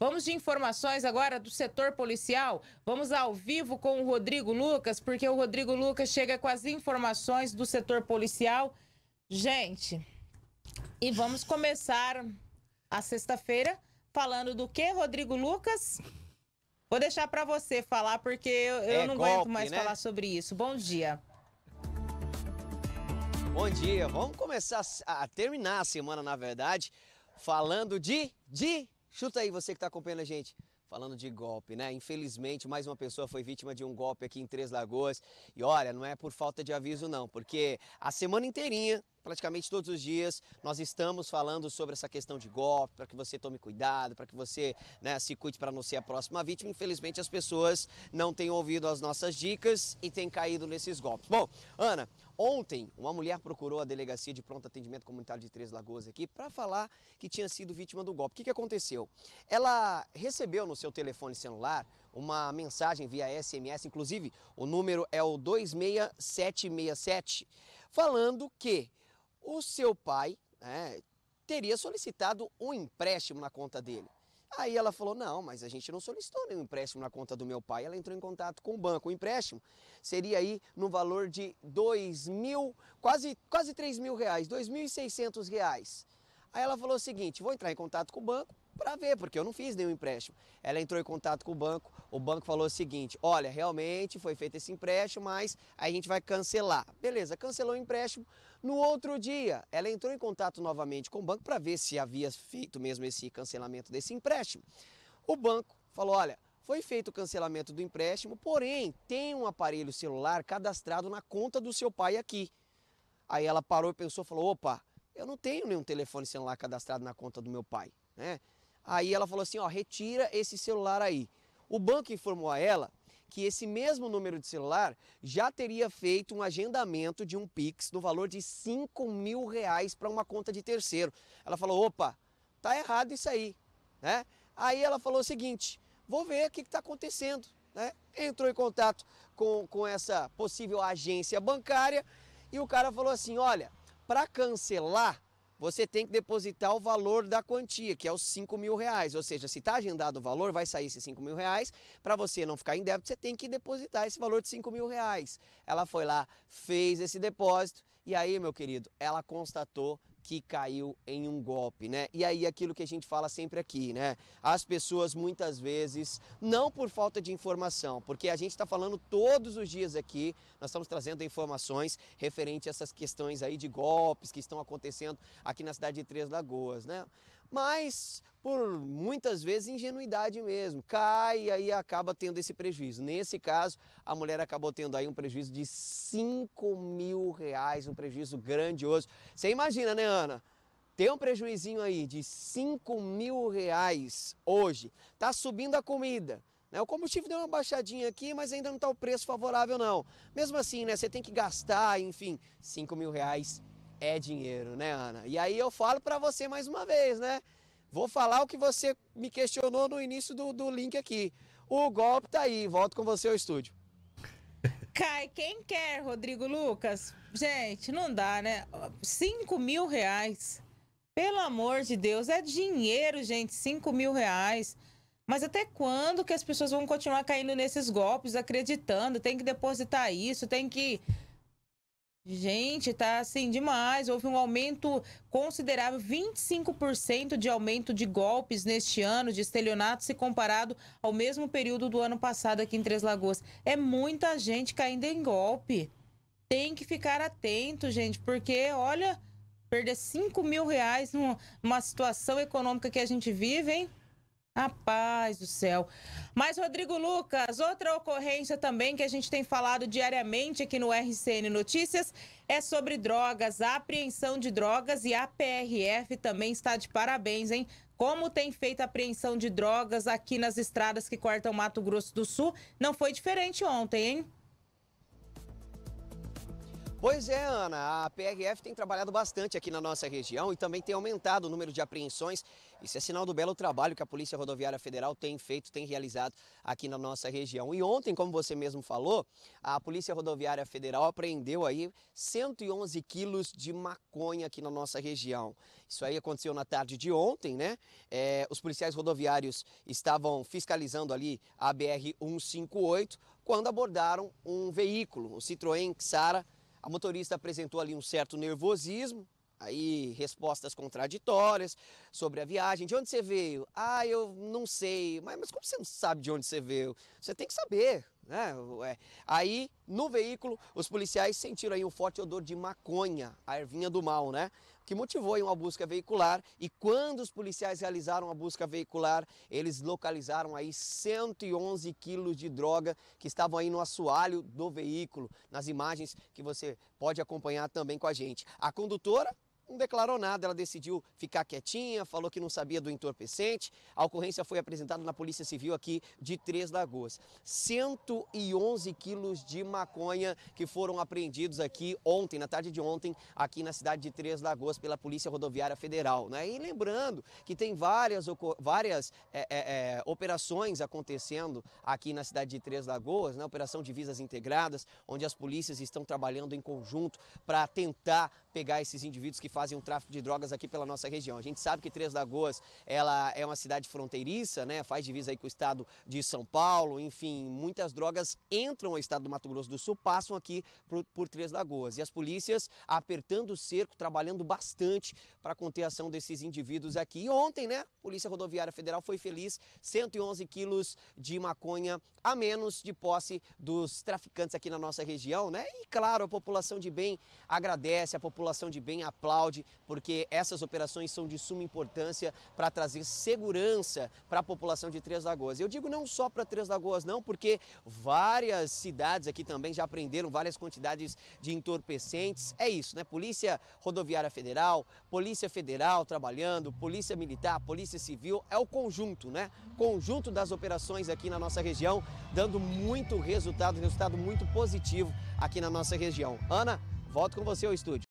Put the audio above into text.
Vamos de informações agora do setor policial. Vamos ao vivo com o Rodrigo Lucas, porque o Rodrigo Lucas chega com as informações do setor policial. Gente, e vamos começar a sexta-feira falando do que, Rodrigo Lucas? Vou deixar para você falar, porque eu, eu é não golpe, aguento mais né? falar sobre isso. Bom dia. Bom dia. Vamos começar a terminar a semana, na verdade, falando de, de Chuta aí você que está acompanhando a gente. Falando de golpe, né? Infelizmente, mais uma pessoa foi vítima de um golpe aqui em Três Lagoas. E olha, não é por falta de aviso, não, porque a semana inteirinha praticamente todos os dias nós estamos falando sobre essa questão de golpe, para que você tome cuidado, para que você né, se cuide para não ser a próxima vítima. Infelizmente as pessoas não têm ouvido as nossas dicas e têm caído nesses golpes. Bom, Ana, ontem uma mulher procurou a delegacia de pronto atendimento comunitário de Três Lagoas aqui para falar que tinha sido vítima do golpe. O que, que aconteceu? Ela recebeu no seu telefone celular uma mensagem via SMS, inclusive o número é o 26767, falando que o seu pai né, teria solicitado um empréstimo na conta dele. Aí ela falou: Não, mas a gente não solicitou nenhum empréstimo na conta do meu pai. Ela entrou em contato com o banco. O empréstimo seria aí no valor de dois mil, quase, quase 3 mil reais, dois mil e seiscentos reais. Aí ela falou o seguinte: Vou entrar em contato com o banco, para ver, porque eu não fiz nenhum empréstimo. Ela entrou em contato com o banco, o banco falou o seguinte: olha, realmente foi feito esse empréstimo, mas a gente vai cancelar. Beleza, cancelou o empréstimo. No outro dia, ela entrou em contato novamente com o banco para ver se havia feito mesmo esse cancelamento desse empréstimo. O banco falou: olha, foi feito o cancelamento do empréstimo, porém tem um aparelho celular cadastrado na conta do seu pai aqui. Aí ela parou e pensou, falou: opa, eu não tenho nenhum telefone celular cadastrado na conta do meu pai, né? Aí ela falou assim: ó, retira esse celular aí. O banco informou a ela que esse mesmo número de celular já teria feito um agendamento de um Pix no valor de 5 mil reais para uma conta de terceiro. Ela falou: opa, tá errado isso aí. Né? Aí ela falou o seguinte: vou ver o que está acontecendo. Né? Entrou em contato com, com essa possível agência bancária e o cara falou assim: olha, para cancelar você tem que depositar o valor da quantia, que é os 5 mil reais. Ou seja, se está agendado o valor, vai sair esses 5 mil reais. Para você não ficar em débito, você tem que depositar esse valor de 5 mil reais. Ela foi lá, fez esse depósito e aí, meu querido, ela constatou que caiu em um golpe, né? E aí aquilo que a gente fala sempre aqui, né? As pessoas muitas vezes, não por falta de informação, porque a gente está falando todos os dias aqui, nós estamos trazendo informações referente a essas questões aí de golpes que estão acontecendo aqui na cidade de Três Lagoas, né? mas por muitas vezes ingenuidade mesmo, cai e aí acaba tendo esse prejuízo. Nesse caso, a mulher acabou tendo aí um prejuízo de 5 mil reais, um prejuízo grandioso. Você imagina, né, Ana? Tem um prejuizinho aí de 5 mil reais hoje. Tá subindo a comida. Né? O combustível deu uma baixadinha aqui, mas ainda não está o preço favorável, não. Mesmo assim, né? Você tem que gastar, enfim, 5 mil reais é dinheiro, né, Ana? E aí eu falo para você mais uma vez, né? Vou falar o que você me questionou no início do, do link aqui. O golpe tá aí. Volto com você ao estúdio. Cai quem quer, Rodrigo Lucas. Gente, não dá, né? 5 mil reais. Pelo amor de Deus, é dinheiro, gente. 5 mil reais. Mas até quando que as pessoas vão continuar caindo nesses golpes, acreditando? Tem que depositar isso, tem que Gente, tá assim demais. Houve um aumento considerável, 25% de aumento de golpes neste ano, de estelionato, se comparado ao mesmo período do ano passado aqui em Três Lagoas. É muita gente caindo em golpe. Tem que ficar atento, gente, porque olha, perder 5 mil reais numa situação econômica que a gente vive, hein? Rapaz do céu. Mas, Rodrigo Lucas, outra ocorrência também que a gente tem falado diariamente aqui no RCN Notícias é sobre drogas, a apreensão de drogas e a PRF também está de parabéns, hein? Como tem feito a apreensão de drogas aqui nas estradas que cortam Mato Grosso do Sul, não foi diferente ontem, hein? Pois é, Ana, a PRF tem trabalhado bastante aqui na nossa região e também tem aumentado o número de apreensões. Isso é sinal do belo trabalho que a Polícia Rodoviária Federal tem feito, tem realizado aqui na nossa região. E ontem, como você mesmo falou, a Polícia Rodoviária Federal apreendeu aí 111 quilos de maconha aqui na nossa região. Isso aí aconteceu na tarde de ontem, né? É, os policiais rodoviários estavam fiscalizando ali a BR-158 quando abordaram um veículo, o Citroën Xara a motorista apresentou ali um certo nervosismo, aí respostas contraditórias sobre a viagem. De onde você veio? Ah, eu não sei. Mas, mas como você não sabe de onde você veio? Você tem que saber. Né? É, aí, no veículo, os policiais sentiram aí um forte odor de maconha, a ervinha do mal, né? Que motivou aí uma busca veicular e quando os policiais realizaram a busca veicular, eles localizaram aí 111 quilos de droga que estavam aí no assoalho do veículo, nas imagens que você pode acompanhar também com a gente. A condutora não declarou nada, ela decidiu ficar quietinha, falou que não sabia do entorpecente. A ocorrência foi apresentada na Polícia Civil aqui de Três Lagoas. 111 quilos de maconha que foram apreendidos aqui ontem, na tarde de ontem, aqui na cidade de Três Lagoas pela Polícia Rodoviária Federal. Né? E lembrando que tem várias, várias é, é, é, operações acontecendo aqui na cidade de Três Lagoas, né? Operação Divisas Integradas, onde as polícias estão trabalhando em conjunto para tentar pegar esses indivíduos que fazem um tráfico de drogas aqui pela nossa região. A gente sabe que Três Lagoas ela é uma cidade fronteiriça, né? faz divisa aí com o estado de São Paulo, enfim, muitas drogas entram ao estado do Mato Grosso do Sul, passam aqui por, por Três Lagoas. E as polícias apertando o cerco, trabalhando bastante para conter a ação desses indivíduos aqui. E ontem, né, a Polícia Rodoviária Federal foi feliz, 111 quilos de maconha a menos de posse dos traficantes aqui na nossa região, né? E claro, a população de bem agradece, a população de bem aplaude fraude, porque essas operações são de suma importância para trazer segurança para a população de Três Lagoas. Eu digo não só para Três Lagoas, não, porque várias cidades aqui também já prenderam várias quantidades de entorpecentes. É isso, né? Polícia Rodoviária Federal, Polícia Federal trabalhando, Polícia Militar, Polícia Civil, é o conjunto, né? Conjunto das operações aqui na nossa região, dando muito resultado, resultado muito positivo aqui na nossa região. Ana, volto com você ao estúdio.